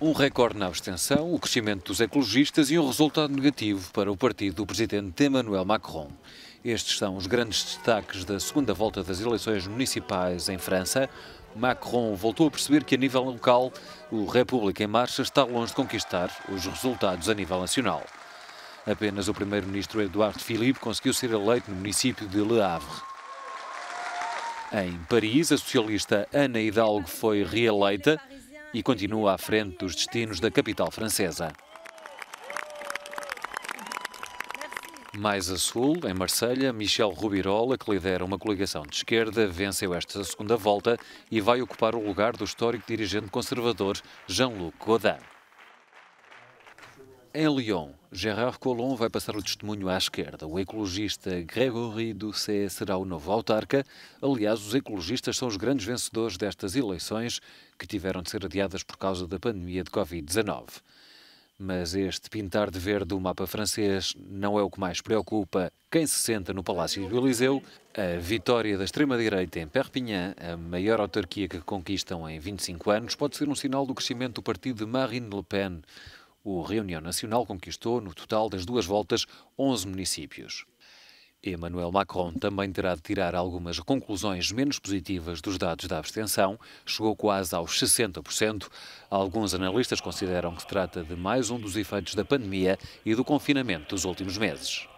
Um recorde na abstenção, o crescimento dos ecologistas e um resultado negativo para o partido do presidente Emmanuel Macron. Estes são os grandes destaques da segunda volta das eleições municipais em França. Macron voltou a perceber que, a nível local, o República em Marcha está longe de conquistar os resultados a nível nacional. Apenas o primeiro-ministro Eduardo Philippe conseguiu ser eleito no município de Le Havre. Em Paris, a socialista Ana Hidalgo foi reeleita e continua à frente dos destinos da capital francesa. Mais a sul, em Marselha, Michel Rubirola, que lidera uma coligação de esquerda, venceu esta segunda volta e vai ocupar o lugar do histórico dirigente conservador Jean-Luc Godin. Em Lyon, Gérard Collomb vai passar o testemunho à esquerda. O ecologista Grégory Doucet será o novo autarca. Aliás, os ecologistas são os grandes vencedores destas eleições, que tiveram de ser adiadas por causa da pandemia de Covid-19. Mas este pintar de verde o mapa francês não é o que mais preocupa quem se senta no Palácio do Eliseu. A vitória da extrema-direita em Perpignan, a maior autarquia que conquistam em 25 anos, pode ser um sinal do crescimento do partido de Marine Le Pen. O Reunião Nacional conquistou, no total das duas voltas, 11 municípios. Emmanuel Macron também terá de tirar algumas conclusões menos positivas dos dados da abstenção, chegou quase aos 60%. Alguns analistas consideram que se trata de mais um dos efeitos da pandemia e do confinamento dos últimos meses.